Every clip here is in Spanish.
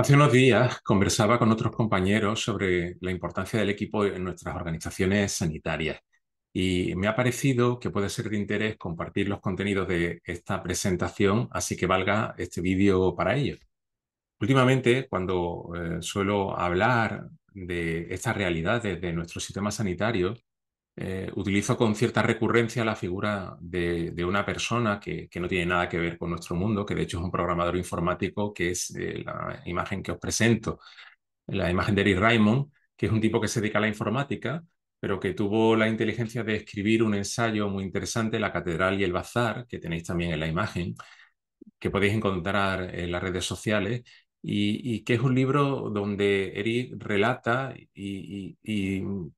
Hace unos días conversaba con otros compañeros sobre la importancia del equipo en nuestras organizaciones sanitarias y me ha parecido que puede ser de interés compartir los contenidos de esta presentación, así que valga este vídeo para ello. Últimamente, cuando eh, suelo hablar de estas realidades de nuestro sistema sanitario, eh, utilizo con cierta recurrencia la figura de, una persona que, no tiene nada que ver con nuestro mundo, que de hecho es un programador informático, que es eh, la imagen que os presento, la imagen de Eric Raymond, que es un tipo que se dedica a la informática, pero que tuvo la inteligencia de escribir un ensayo muy interesante, La Catedral y el Bazar, que tenéis también en la imagen, que podéis encontrar en las redes sociales, y, que es un libro donde Eric relata y,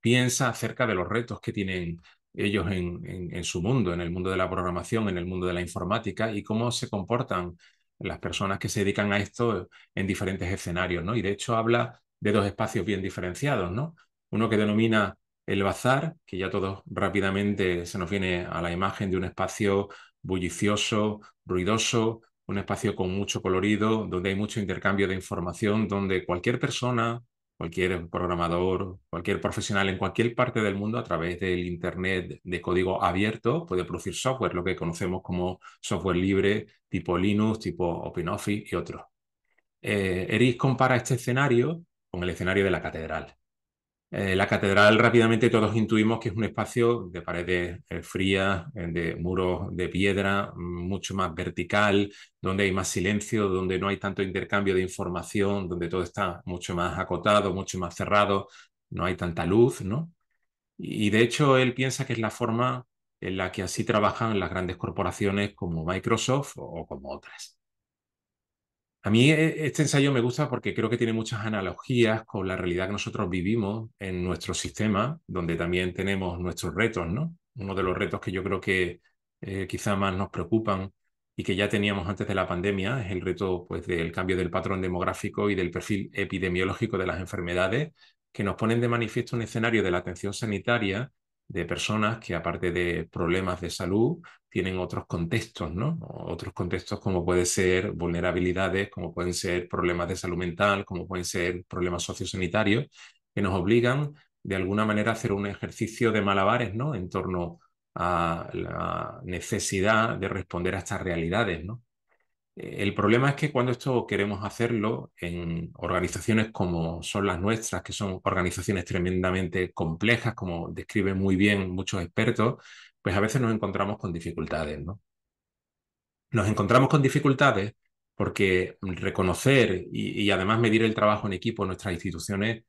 piensa acerca de los retos que tienen ellos en, su mundo, en el mundo de la programación, en el mundo de la informática y cómo se comportan las personas que se dedican a esto en diferentes escenarios, ¿no? Y de hecho habla de dos espacios bien diferenciados, ¿no? Uno que denomina el bazar, que ya todos rápidamente se nos viene a la imagen de un espacio bullicioso, ruidoso, un espacio con mucho colorido, donde hay mucho intercambio de información, donde cualquier persona, cualquier programador, cualquier profesional en cualquier parte del mundo a través del Internet de código abierto puede producir software, lo que conocemos como software libre tipo Linux, tipo OpenOffice y otros. Eris eh, Eric compara este escenario con el escenario de la catedral. Eh, la catedral rápidamente todos intuimos que es un espacio de paredes eh, frías, eh, de muros de piedra, mm, mucho más vertical, donde hay más silencio, donde no hay tanto intercambio de información, donde todo está mucho más acotado, mucho más cerrado, no hay tanta luz, Y, de hecho él piensa que es la forma en la que así trabajan las grandes corporaciones como Microsoft o como otras. A mí eh, este ensayo me gusta porque creo que tiene muchas analogías con la realidad que nosotros vivimos en nuestro sistema, donde también tenemos nuestros retos, ¿no? Uno de los retos que yo creo que eh, quizá más nos preocupan y que ya teníamos antes de la pandemia es el reto pues, del cambio del patrón demográfico y del perfil epidemiológico de las enfermedades, que nos ponen de manifiesto un escenario de la atención sanitaria de personas que aparte de problemas de salud tienen otros contextos, ¿no? Otros contextos como pueden ser vulnerabilidades, como pueden ser problemas de salud mental, como pueden ser problemas sociosanitarios, que nos obligan de alguna manera a hacer un ejercicio de malabares, ¿no? En torno a la necesidad de responder a estas realidades, ¿no? Eh, el problema es que cuando esto queremos hacerlo en organizaciones como son las nuestras, que son organizaciones tremendamente complejas, como describen muy bien muchos expertos, pues a veces nos encontramos con dificultades, ¿no? Nos encontramos con dificultades porque reconocer y, y además medir el trabajo en equipo en nuestras instituciones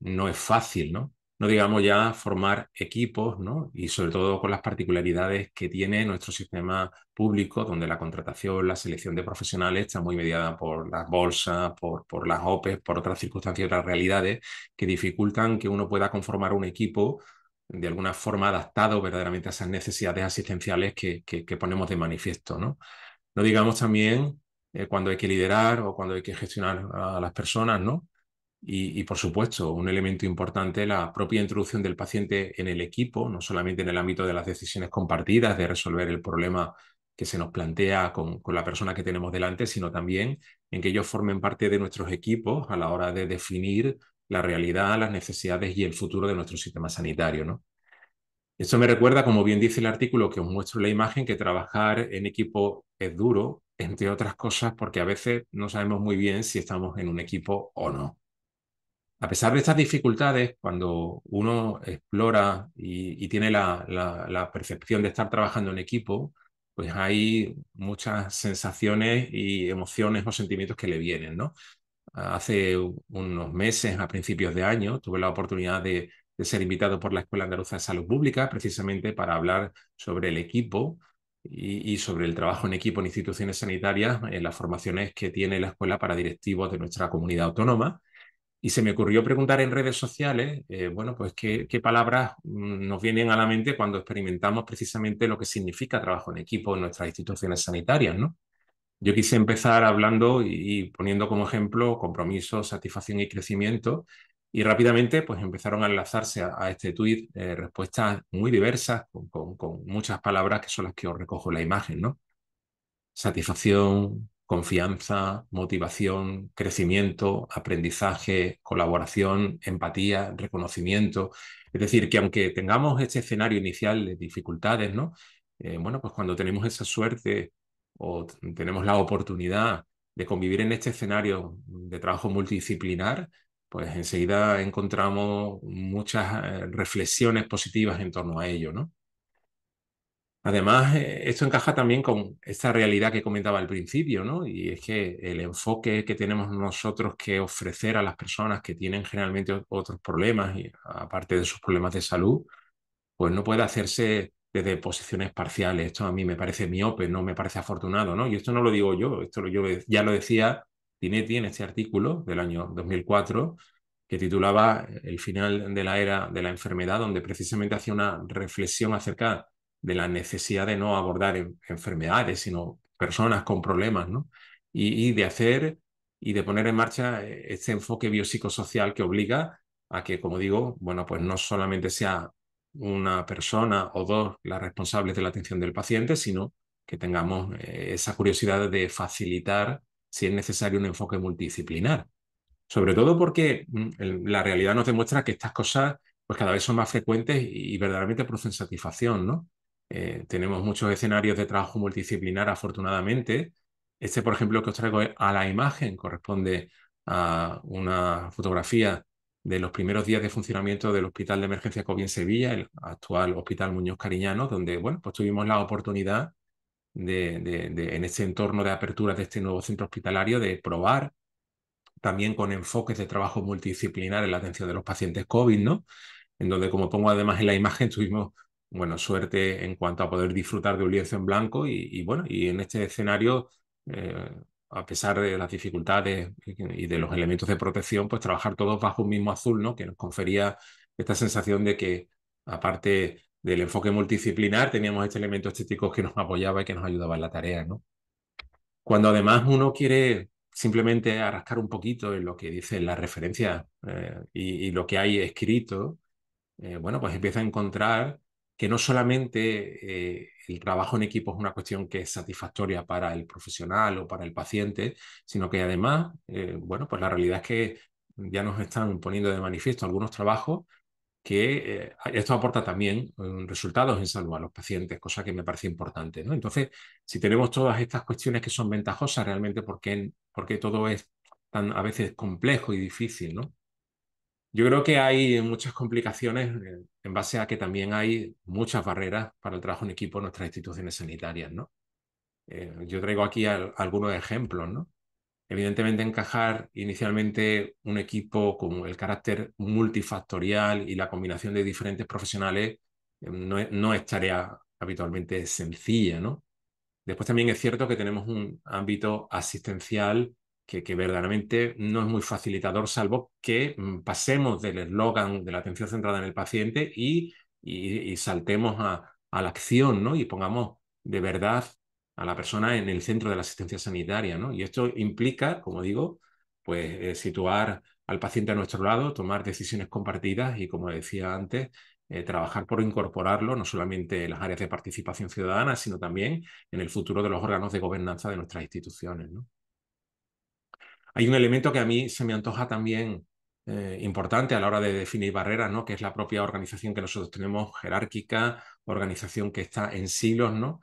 no es fácil, ¿no? no digamos ya formar equipos, ¿no? Y sobre todo con las particularidades que tiene nuestro sistema público, donde la contratación, la selección de profesionales está muy mediada por las bolsas, por, por las OPEs, por otras circunstancias, otras realidades que dificultan que uno pueda conformar un equipo de alguna forma adaptado verdaderamente a esas necesidades asistenciales que, ponemos de manifiesto, ¿no? No digamos también eh, cuando hay que liderar o cuando hay que gestionar a las personas, ¿no? Y, por supuesto, un elemento importante, la propia introducción del paciente en el equipo, no solamente en el ámbito de las decisiones compartidas, de resolver el problema que se nos plantea con, la persona que tenemos delante, sino también en que ellos formen parte de nuestros equipos a la hora de definir la realidad, las necesidades y el futuro de nuestro sistema sanitario. Esto me recuerda, como bien dice el artículo que os muestro la imagen, que trabajar en equipo es duro, entre otras cosas, porque a veces no sabemos muy bien si estamos en un equipo o no a pesar de estas dificultades, cuando uno explora y, tiene la, percepción de estar trabajando en equipo, pues hay muchas sensaciones y emociones o sentimientos que le vienen, ¿no? Hace unos meses, a principios de año, tuve la oportunidad de, ser invitado por la Escuela Andaluza de Salud Pública precisamente para hablar sobre el equipo y, sobre el trabajo en equipo en instituciones sanitarias, en las formaciones que tiene la escuela para directivos de nuestra comunidad autónoma. Y se me ocurrió preguntar en redes sociales, eh, bueno, pues qué, palabras mm, nos vienen a la mente cuando experimentamos precisamente lo que significa trabajo en equipo en nuestras instituciones sanitarias, ¿no? Yo quise empezar hablando y, poniendo como ejemplo compromiso, satisfacción y crecimiento, y rápidamente pues empezaron a enlazarse a, este tuit eh, respuestas muy diversas, con, con, muchas palabras que son las que os recojo en la imagen, ¿no? Satisfacción, confianza, motivación, crecimiento, aprendizaje, colaboración, empatía, reconocimiento. Es decir, que aunque tengamos este escenario inicial de dificultades, ¿no? Eh, bueno, pues cuando tenemos esa suerte o tenemos la oportunidad de convivir en este escenario de trabajo multidisciplinar, pues enseguida encontramos muchas eh, reflexiones positivas en torno a ello, ¿no? Además, eh, esto encaja también con esta realidad que comentaba al principio, ¿no? Y es que el enfoque que tenemos nosotros que ofrecer a las personas que tienen generalmente otros problemas, aparte de sus problemas de salud, pues no puede hacerse desde posiciones parciales. Esto a mí me parece miope, no me parece afortunado, ¿no? Y esto no lo digo yo, esto lo, yo ya lo decía Tinetti en este artículo del año 2004, que titulaba El final de la era de la enfermedad, donde precisamente hacía una reflexión acerca de la necesidad de no abordar enfermedades, sino personas con problemas, ¿no? Y, de hacer y de poner en marcha eh, este enfoque biopsicosocial que obliga a que, como digo, bueno, pues no solamente sea una persona o dos las responsables de la atención del paciente, sino que tengamos eh, esa curiosidad de facilitar, si es necesario, un enfoque multidisciplinar. Sobre todo porque mm, la realidad nos demuestra que estas cosas pues cada vez son más frecuentes y, verdaderamente producen satisfacción, ¿no? Eh, tenemos muchos escenarios de trabajo multidisciplinar, afortunadamente. Este, por ejemplo, que os traigo a la imagen, corresponde a una fotografía de los primeros días de funcionamiento del Hospital de Emergencia COVID en Sevilla, el actual Hospital Muñoz Cariñano, donde bueno, pues tuvimos la oportunidad de, en este entorno de apertura de este nuevo centro hospitalario, de probar también con enfoques de trabajo multidisciplinar en la atención de los pacientes COVID, ¿no? En donde, como pongo además en la imagen, tuvimos bueno, suerte en cuanto a poder disfrutar de un lienzo en blanco y, bueno, y en este escenario, eh, a pesar de las dificultades y de los elementos de protección, pues trabajar todos bajo un mismo azul, ¿no? Que nos confería esta sensación de que, aparte del enfoque multidisciplinar, teníamos este elemento estético que nos apoyaba y que nos ayudaba en la tarea, ¿no? Cuando además uno quiere simplemente arrastrar un poquito en lo que dice la referencia eh, y, lo que hay escrito, eh, bueno, pues empieza a encontrar que no solamente eh, el trabajo en equipo es una cuestión que es satisfactoria para el profesional o para el paciente, sino que además, eh, bueno, pues la realidad es que ya nos están poniendo de manifiesto algunos trabajos que eh, esto aporta también resultados en salud a los pacientes, cosa que me parece importante. ¿no? Entonces, si tenemos todas estas cuestiones que son ventajosas, realmente, ¿por qué, todo es tan a veces complejo y difícil? ¿no? Yo creo que hay muchas complicaciones eh, en base a que también hay muchas barreras para el trabajo en equipo en nuestras instituciones sanitarias, eh, yo traigo aquí algunos ejemplos, ¿no? Evidentemente, encajar inicialmente un equipo con el carácter multifactorial y la combinación de diferentes profesionales eh, no, es, tarea habitualmente sencilla, ¿no? Después también es cierto que tenemos un ámbito asistencial que, verdaderamente no es muy facilitador, salvo que mm, pasemos del eslogan de la atención centrada en el paciente y, y, saltemos a, la acción ¿no? y pongamos de verdad a la persona en el centro de la asistencia sanitaria. ¿no? Y esto implica, como digo, pues eh, situar al paciente a nuestro lado, tomar decisiones compartidas y, como decía antes, eh, trabajar por incorporarlo no solamente en las áreas de participación ciudadana, sino también en el futuro de los órganos de gobernanza de nuestras instituciones. ¿no? Hay un elemento que a mí se me antoja también eh, importante a la hora de definir barreras, ¿no? que es la propia organización que nosotros tenemos, jerárquica, organización que está en silos, ¿no?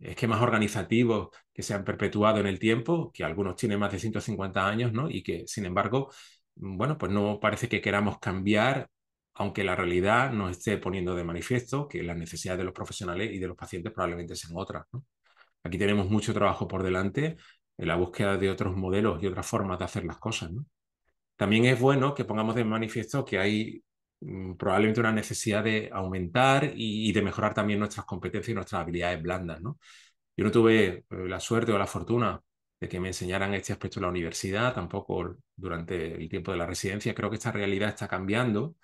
esquemas organizativos que se han perpetuado en el tiempo, que algunos tienen más de 150 años ¿no? y que, sin embargo, bueno, pues no parece que queramos cambiar, aunque la realidad nos esté poniendo de manifiesto que las necesidades de los profesionales y de los pacientes probablemente sean otras. Aquí tenemos mucho trabajo por delante en la búsqueda de otros modelos y otras formas de hacer las cosas. También es bueno que pongamos de manifiesto que hay mm, probablemente una necesidad de aumentar y, de mejorar también nuestras competencias y nuestras habilidades blandas. ¿no? Yo no tuve eh, la suerte o la fortuna de que me enseñaran este aspecto en la universidad, tampoco durante el tiempo de la residencia. Creo que esta realidad está cambiando,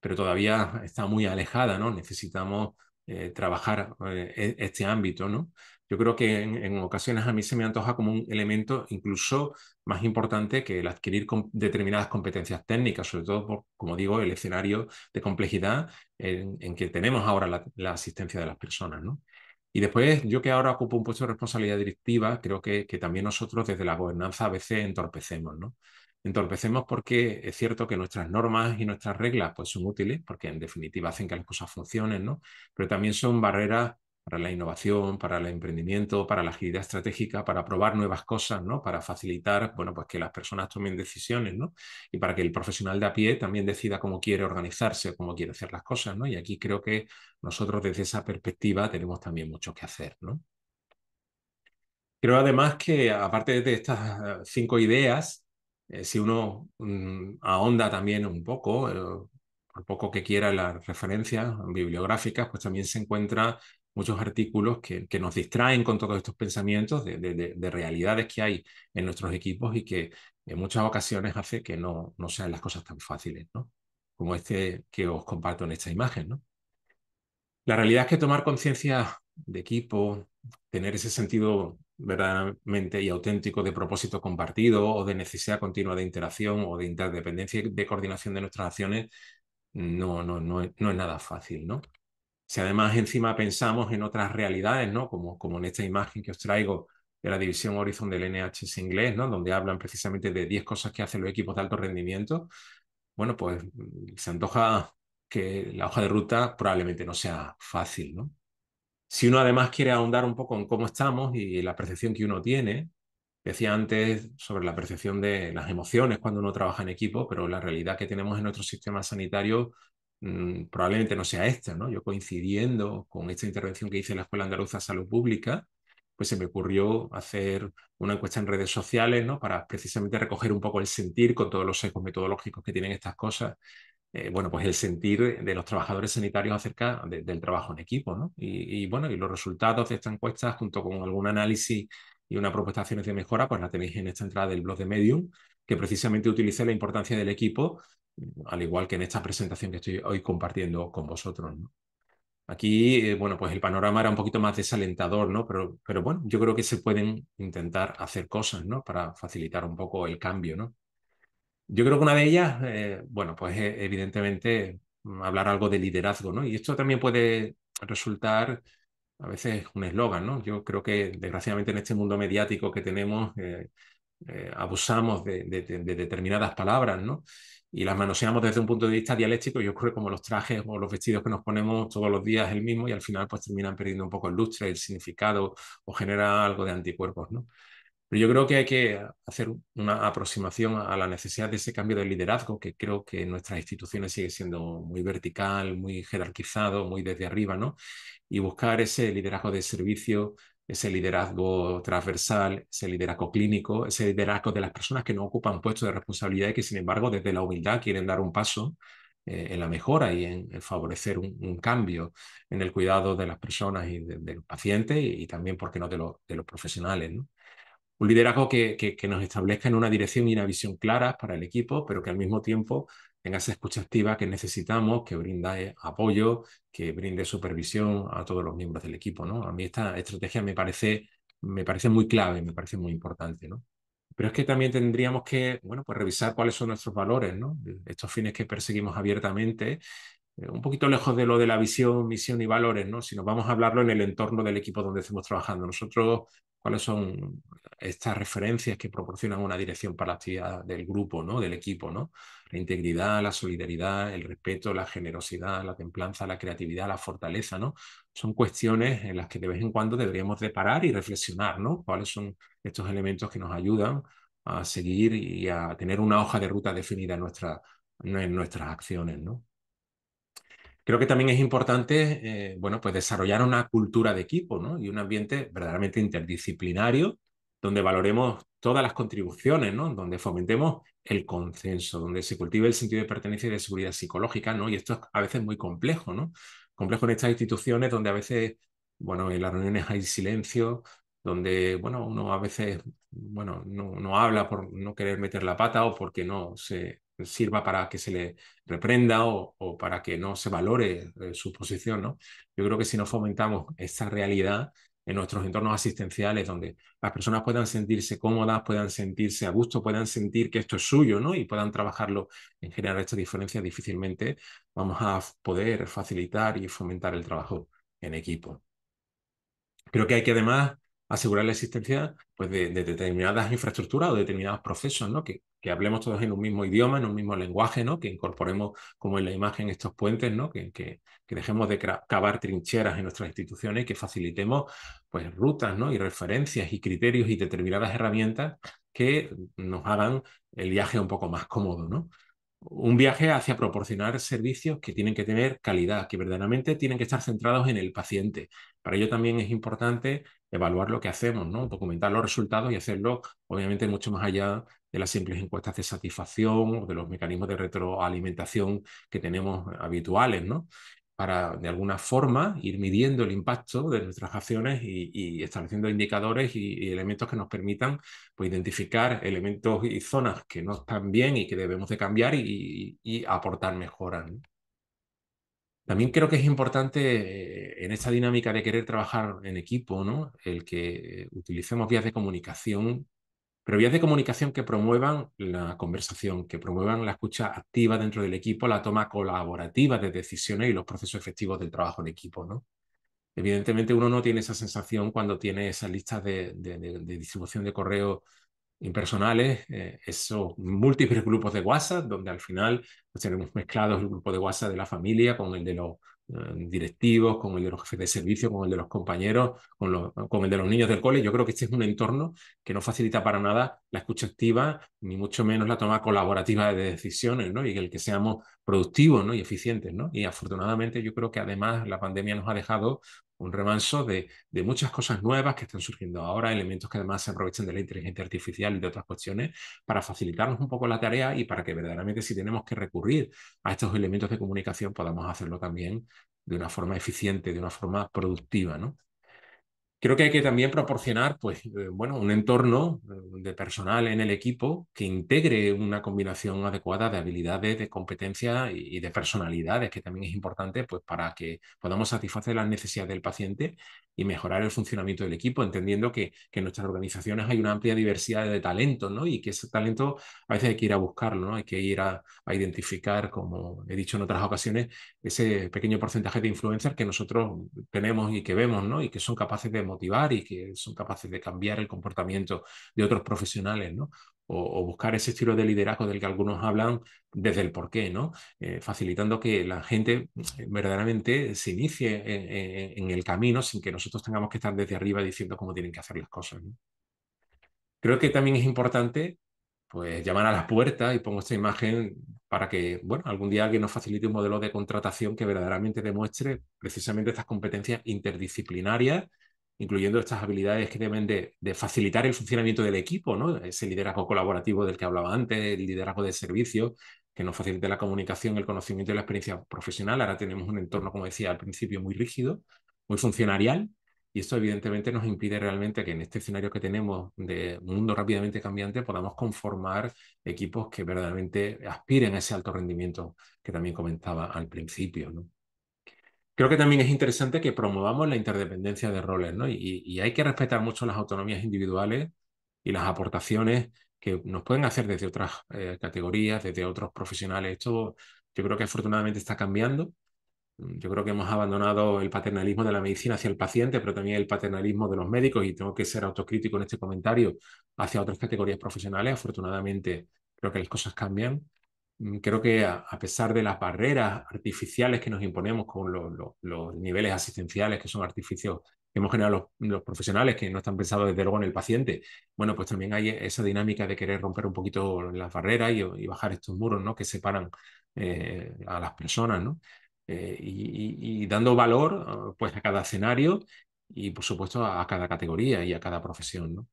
pero todavía está muy alejada, ¿no? Necesitamos eh, trabajar eh, e-, este ámbito, ¿no? yo creo que en, ocasiones a mí se me antoja como un elemento incluso más importante que el adquirir determinadas competencias técnicas, sobre todo como digo, el escenario de complejidad en, que tenemos ahora la, asistencia de las personas. ¿no? Y después, yo que ahora ocupo un puesto de responsabilidad directiva, creo que, también nosotros desde la gobernanza a veces entorpecemos, ¿no? Entorpecemos porque es cierto que nuestras normas y nuestras reglas pues, son útiles, porque en definitiva hacen que las cosas funcionen, ¿no? Pero también son barreras para la innovación, para el emprendimiento, para la agilidad estratégica, para probar nuevas cosas, ¿no? Para facilitar, bueno, pues que las personas tomen decisiones, ¿no? Y para que el profesional de a pie también decida cómo quiere organizarse, cómo quiere hacer las cosas, ¿no? Y aquí creo que nosotros desde esa perspectiva tenemos también mucho que hacer, ¿no? Creo además que aparte de estas cinco ideas, eh, si uno mm, ahonda también un poco, eh, poco que quiera las referencias bibliográficas, pues también se encuentra muchos artículos que, nos distraen con todos estos pensamientos de, realidades que hay en nuestros equipos y que en muchas ocasiones hace que no, no sean las cosas tan fáciles, ¿no? como este que os comparto en esta imagen. ¿no? La realidad es que tomar conciencia de equipo, tener ese sentido verdaderamente y auténtico de propósito compartido o de necesidad continua de interacción o de interdependencia y de coordinación de nuestras acciones, no, no, no, no es nada fácil, ¿no? Si además encima pensamos en otras realidades, Como, como en esta imagen que os traigo de la división Horizon del NHS inglés, Donde hablan precisamente de 10 cosas que hacen los equipos de alto rendimiento. Bueno, pues mm, se antoja que la hoja de ruta probablemente no sea fácil, Si uno además quiere ahondar un poco en cómo estamos y la percepción que uno tiene, decía antes sobre la percepción de las emociones cuando uno trabaja en equipo, pero la realidad que tenemos en nuestro sistema sanitario Mm, probablemente no sea esta, ¿no? Yo coincidiendo con esta intervención que hice en la Escuela Andaluza de Salud Pública, pues se me ocurrió hacer una encuesta en redes sociales, ¿no? Para precisamente recoger un poco el sentir con todos los ecos metodológicos que tienen estas cosas. Eh, bueno, pues el sentir de los trabajadores sanitarios acerca del trabajo en equipo, ¿no? Y, bueno, y los resultados de esta encuesta, junto con algún análisis y una propuesta de mejora, pues la tenéis en esta entrada del blog de Medium, que precisamente utiliza la importancia del equipo al igual que en esta presentación que estoy hoy compartiendo con vosotros. Aquí, eh, bueno, pues el panorama era un poquito más desalentador, ¿no? Pero, pero bueno, yo creo que se pueden intentar hacer cosas, ¿no? Para facilitar un poco el cambio, ¿no? Yo creo que una de ellas, eh, bueno, pues evidentemente mm, hablar algo de liderazgo, ¿no? Y esto también puede resultar a veces un eslogan, ¿no? Yo creo que desgraciadamente en este mundo mediático que tenemos eh, abusamos de, determinadas palabras, ¿no? y las manoseamos desde un punto de vista dialéctico y ocurre como los trajes o los vestidos que nos ponemos todos los días el mismo y al final pues terminan perdiendo un poco el lustre, el significado o genera algo de anticuerpos, ¿no? Pero yo creo que hay que hacer una aproximación a la necesidad de ese cambio de liderazgo, que creo que nuestras instituciones sigue siendo muy vertical, muy jerarquizado, muy desde arriba, ¿no? Y buscar ese liderazgo de servicio, ese liderazgo transversal, ese liderazgo clínico, ese liderazgo de las personas que no ocupan puestos de responsabilidad y que sin embargo desde la humildad quieren dar un paso eh, en la mejora y en, favorecer un, cambio en el cuidado de las personas y de, paciente los pacientes y, también, ¿por qué no?, de, los profesionales. Un liderazgo que, que, nos establezca en una dirección y una visión claras para el equipo, pero que al mismo tiempo Tenga esa escucha activa que necesitamos, que brinda apoyo, que brinde supervisión a todos los miembros del equipo. ¿no? A mí esta estrategia me parece, me parece muy clave, me parece muy importante. ¿no? Pero es que también tendríamos que bueno, pues revisar cuáles son nuestros valores, ¿no? estos fines que perseguimos abiertamente, eh, un poquito lejos de lo de la visión, misión y valores, ¿no? Si nos vamos a hablarlo en el entorno del equipo donde estemos trabajando. Nosotros cuáles son estas referencias que proporcionan una dirección para la actividad del grupo, ¿no? del equipo. ¿no? La integridad, la solidaridad, el respeto, la generosidad, la templanza, la creatividad, la fortaleza. ¿no? Son cuestiones en las que de vez en cuando deberíamos de parar y reflexionar ¿no? cuáles son estos elementos que nos ayudan a seguir y a tener una hoja de ruta definida en, nuestra, en nuestras acciones. ¿no? Creo que también es importante, eh, bueno, pues desarrollar una cultura de equipo, ¿no? Y un ambiente verdaderamente interdisciplinario, donde valoremos todas las contribuciones, ¿no? Donde fomentemos el consenso, donde se cultive el sentido de pertenencia y de seguridad psicológica, ¿no? Y esto es a veces muy complejo, ¿no? Complejo en estas instituciones donde a veces, bueno, en las reuniones hay silencio, donde, bueno, uno a veces, bueno, no habla por no querer meter la pata o porque no se sirva para que se le reprenda o, para que no se valore eh, su posición. ¿no? Yo creo que si no fomentamos esta realidad en nuestros entornos asistenciales, donde las personas puedan sentirse cómodas, puedan sentirse a gusto, puedan sentir que esto es suyo ¿no? y puedan trabajarlo en generar esta diferencia, difícilmente vamos a poder facilitar y fomentar el trabajo en equipo. Creo que hay que además asegurar la existencia pues, de, determinadas infraestructuras o determinados procesos, ¿no? Que, que, hablemos todos en un mismo idioma, en un mismo lenguaje, ¿no? que incorporemos como en la imagen estos puentes, ¿no? que, que, dejemos de cavar trincheras en nuestras instituciones y que facilitemos pues, rutas ¿no? y referencias y criterios y determinadas herramientas que nos hagan el viaje un poco más cómodo. ¿no? un viaje hacia proporcionar servicios que tienen que tener calidad, que verdaderamente tienen que estar centrados en el paciente. Para ello también es importante evaluar lo que hacemos, ¿no? documentar los resultados y hacerlo, obviamente, mucho más allá de las simples encuestas de satisfacción o de los mecanismos de retroalimentación que tenemos habituales. ¿no? para de alguna forma ir midiendo el impacto de nuestras acciones y, estableciendo indicadores y, elementos que nos permitan pues, identificar elementos y zonas que no están bien y que debemos de cambiar y, aportar mejoras. También creo que es importante eh, en esta dinámica de querer trabajar en equipo, ¿no? el que eh, utilicemos vías de comunicación pero vías de comunicación que promuevan la conversación, que promuevan la escucha activa dentro del equipo, la toma colaborativa de decisiones y los procesos efectivos del trabajo en equipo, ¿no? Evidentemente uno no tiene esa sensación cuando tiene esas listas de, distribución de correos impersonales, eh, esos múltiples grupos de WhatsApp, donde al final pues, tenemos mezclados el grupo de WhatsApp de la familia con el de los eh, directivos, con el de los jefes de servicio, con el de los compañeros, con, los, con el de los niños del cole. Yo creo que este es un entorno que no facilita para nada la escucha activa, ni mucho menos la toma colaborativa de decisiones, ¿no? Y el que seamos productivos, ¿no? Y eficientes, ¿no? Y afortunadamente yo creo que además la pandemia nos ha dejado un remanso de, muchas cosas nuevas que están surgiendo ahora, elementos que además se aprovechan de la inteligencia artificial y de otras cuestiones para facilitarnos un poco la tarea y para que verdaderamente si tenemos que recurrir a estos elementos de comunicación podamos hacerlo también de una forma eficiente, de una forma productiva, ¿no? Creo que hay que también proporcionar, pues, eh, bueno, un entorno eh, de personal en el equipo que integre una combinación adecuada de habilidades, de competencias y, de personalidades, que también es importante, pues, para que podamos satisfacer las necesidades del paciente y mejorar el funcionamiento del equipo, entendiendo que, que, en nuestras organizaciones hay una amplia diversidad de talentos, ¿no? Y que ese talento a veces hay que ir a buscarlo, Hay que ir a, identificar, como he dicho en otras ocasiones, ese pequeño porcentaje de influencers que nosotros tenemos y que vemos, ¿no? Y que son capaces de motivar y que son capaces de cambiar el comportamiento de otros profesionales, ¿no? O, buscar ese estilo de liderazgo del que algunos hablan desde el porqué, ¿no? Eh, facilitando que la gente eh, verdaderamente se inicie en, el camino sin que nosotros tengamos que estar desde arriba diciendo cómo tienen que hacer las cosas. Creo que también es importante pues llamar a las puertas y pongo esta imagen para que, bueno, algún día alguien nos facilite un modelo de contratación que verdaderamente demuestre precisamente estas competencias interdisciplinarias incluyendo estas habilidades que deben de, facilitar el funcionamiento del equipo, ¿no? ese liderazgo colaborativo del que hablaba antes, el liderazgo de servicio, que nos facilite la comunicación, el conocimiento y la experiencia profesional. Ahora tenemos un entorno, como decía al principio, muy rígido, muy funcionarial, y esto evidentemente nos impide realmente que en este escenario que tenemos de mundo rápidamente cambiante podamos conformar equipos que verdaderamente aspiren a ese alto rendimiento que también comentaba al principio. ¿no? Creo que también es interesante que promovamos la interdependencia de roles, ¿no? Y, hay que respetar mucho las autonomías individuales y las aportaciones que nos pueden hacer desde otras eh, categorías, desde otros profesionales. Esto yo creo que afortunadamente está cambiando. Mm, yo creo que hemos abandonado el paternalismo de la medicina hacia el paciente, pero también el paternalismo de los médicos, y tengo que ser autocrítico en este comentario hacia otras categorías profesionales. Afortunadamente, creo que las cosas cambian. Mm, creo que a, pesar de las barreras artificiales que nos imponemos con los niveles asistenciales, que son artificios que hemos generado los, profesionales, que no están pensados desde luego en el paciente, bueno, pues también hay esa dinámica de querer romper un poquito las barreras y, bajar estos muros que separan eh, a las personas, ¿no? Eh, y, dando valor ah, pues, a cada escenario y, por supuesto, a, a cada categoría y a cada profesión, ¿no?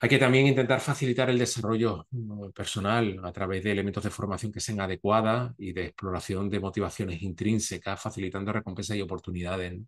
Hay que también intentar facilitar el desarrollo mm, personal a través de elementos de formación que sean adecuadas y de exploración de motivaciones intrínsecas, facilitando recompensas y oportunidades.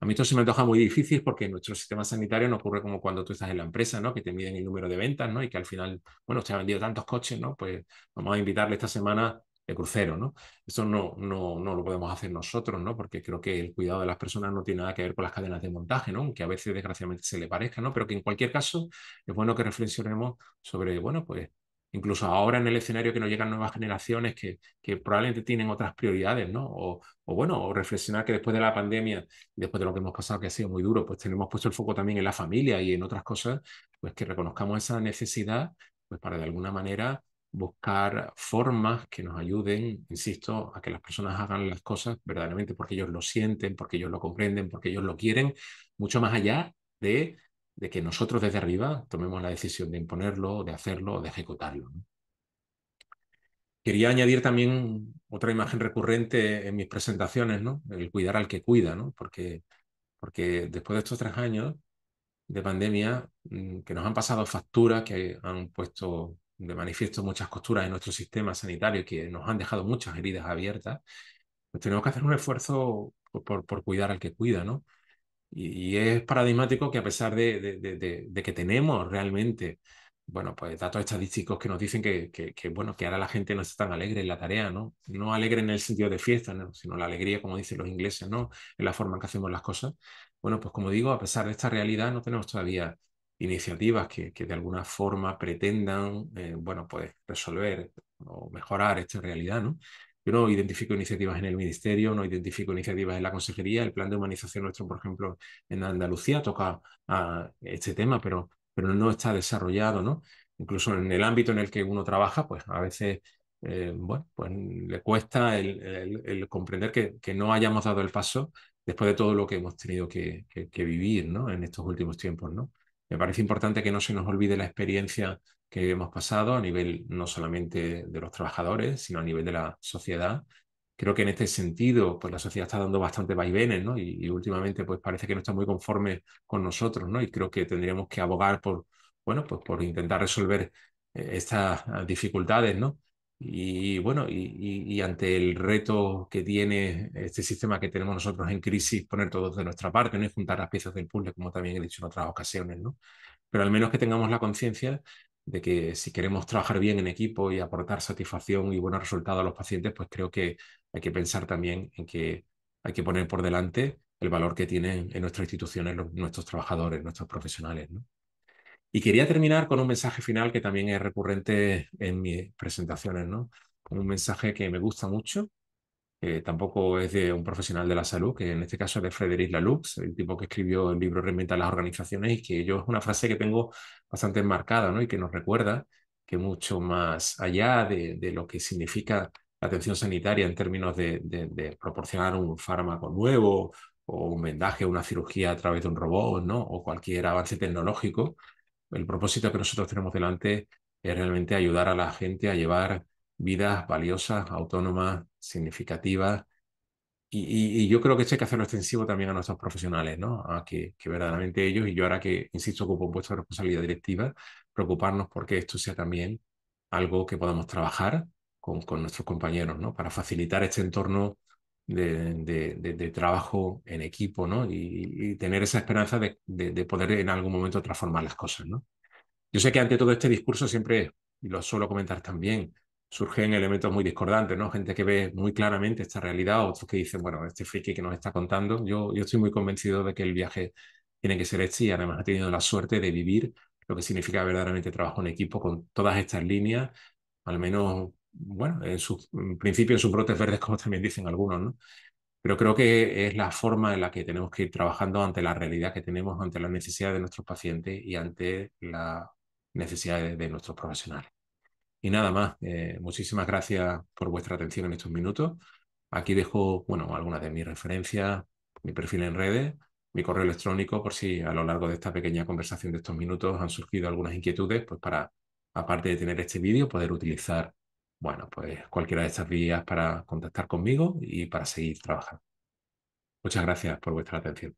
A mí esto se me antoja muy difícil porque en nuestro sistema sanitario no ocurre como cuando tú estás en la empresa, ¿no? Que te miden el número de ventas, ¿no? Y que al final, bueno, usted ha vendido tantos coches, ¿no? Pues vamos a invitarle esta semana crucero, ¿no? Eso no, no, no lo podemos hacer nosotros, ¿no? Porque creo que el cuidado de las personas no tiene nada que ver con las cadenas de montaje, ¿no? Aunque a veces desgraciadamente se le parezca, ¿no? Pero que en cualquier caso es bueno que reflexionemos sobre, bueno, pues incluso ahora en el escenario que nos llegan nuevas generaciones que, probablemente tienen otras prioridades, ¿no? O, o, bueno, o reflexionar que después de la pandemia, después de lo que hemos pasado, que ha sido muy duro, pues tenemos puesto el foco también en la familia y en otras cosas, pues que reconozcamos esa necesidad, pues para de alguna manera buscar formas que nos ayuden, insisto, a que las personas hagan las cosas verdaderamente porque ellos lo sienten, porque ellos lo comprenden, porque ellos lo quieren, mucho más allá de, de que nosotros desde arriba tomemos la decisión de imponerlo, de hacerlo, o de ejecutarlo. Quería añadir también otra imagen recurrente en mis presentaciones, ¿no? el cuidar al que cuida, ¿no? porque, porque después de estos tres años de pandemia mm, que nos han pasado facturas, que han puesto de manifiesto muchas costuras en nuestro sistema sanitario que nos han dejado muchas heridas abiertas, pues tenemos que hacer un esfuerzo por, por, cuidar al que cuida, ¿no? Y, es paradigmático que a pesar de, de, que tenemos realmente, bueno, pues datos estadísticos que nos dicen que, que, que, bueno, que ahora la gente no está tan alegre en la tarea, ¿no? No alegre en el sentido de fiesta, ¿no? sino la alegría, como dicen los ingleses, ¿no? En la forma en que hacemos las cosas. Bueno, pues como digo, a pesar de esta realidad, no tenemos todavía iniciativas que, de alguna forma pretendan, eh, bueno, pues resolver o mejorar esta realidad, ¿no? Yo no identifico iniciativas en el ministerio, no identifico iniciativas en la consejería. El plan de humanización nuestro, por ejemplo, en Andalucía toca a este tema, pero, pero no está desarrollado, ¿no? Incluso en el ámbito en el que uno trabaja, pues a veces eh, bueno, pues le cuesta el, comprender que, no hayamos dado el paso después de todo lo que hemos tenido que, que vivir ¿no? en estos últimos tiempos. ¿no? Me parece importante que no se nos olvide la experiencia que hemos pasado a nivel no solamente de los trabajadores, sino a nivel de la sociedad. Creo que en este sentido, pues la sociedad está dando bastante vaivenes, ¿no? Y, últimamente, pues parece que no está muy conforme con nosotros, ¿no? Y creo que tendríamos que abogar por, bueno, pues por intentar resolver eh, estas dificultades, ¿no? Y bueno, y, ante el reto que tiene este sistema que tenemos nosotros en crisis, poner todos de nuestra parte ¿no? es juntar las piezas del puzzle, como también he dicho en otras ocasiones, ¿no? Pero al menos que tengamos la conciencia de que si queremos trabajar bien en equipo y aportar satisfacción y buenos resultados a los pacientes, pues creo que hay que pensar también en que hay que poner por delante el valor que tienen en nuestras instituciones nuestros trabajadores, nuestros profesionales, ¿no? Y quería terminar con un mensaje final que también es recurrente en mis presentaciones, ¿no? Un mensaje que me gusta mucho, que tampoco es de un profesional de la salud, que en este caso es de Frederic Lalux, el tipo que escribió el libro Reinventa las organizaciones, y que yo es una frase que tengo bastante enmarcada, ¿no? Y que nos recuerda que mucho más allá de, lo que significa atención sanitaria en términos de, proporcionar un fármaco nuevo o un vendaje, una cirugía a través de un robot, ¿no? O cualquier avance tecnológico, el propósito que nosotros tenemos delante es realmente ayudar a la gente a llevar vidas valiosas, autónomas, significativas. Y, yo creo que esto hay que hacerlo extensivo también a nuestros profesionales, ¿no? A que, que verdaderamente ellos, y yo ahora que, insisto, ocupo un puesto de responsabilidad directiva, preocuparnos porque esto sea también algo que podamos trabajar con, con nuestros compañeros, ¿no? Para facilitar este entorno de, trabajo en equipo, ¿no? Y, tener esa esperanza de, poder en algún momento transformar las cosas, ¿no? Yo sé que ante todo este discurso siempre, y lo suelo comentar también, surgen elementos muy discordantes, ¿no? Gente que ve muy claramente esta realidad, otros que dicen, bueno, este friki que nos está contando, yo, yo estoy muy convencido de que el viaje tiene que ser este y además ha tenido la suerte de vivir lo que significa verdaderamente trabajo en equipo con todas estas líneas, al menos bueno, eh, en, su, principio en sus brotes verdes, como también dicen algunos, ¿no? Pero creo que es la forma en la que tenemos que ir trabajando ante la realidad que tenemos, ante las necesidades de nuestros pacientes y ante las necesidades de nuestros profesionales. Y nada más, eh, muchísimas gracias por vuestra atención en estos minutos. Aquí dejo, bueno, algunas de mis referencias, mi perfil en redes, mi correo electrónico, por si a lo largo de esta pequeña conversación de estos minutos han surgido algunas inquietudes, pues para, aparte de tener este vídeo, poder utilizar bueno, pues cualquiera de estas vías para contactar conmigo y para seguir trabajando. Muchas gracias por vuestra atención.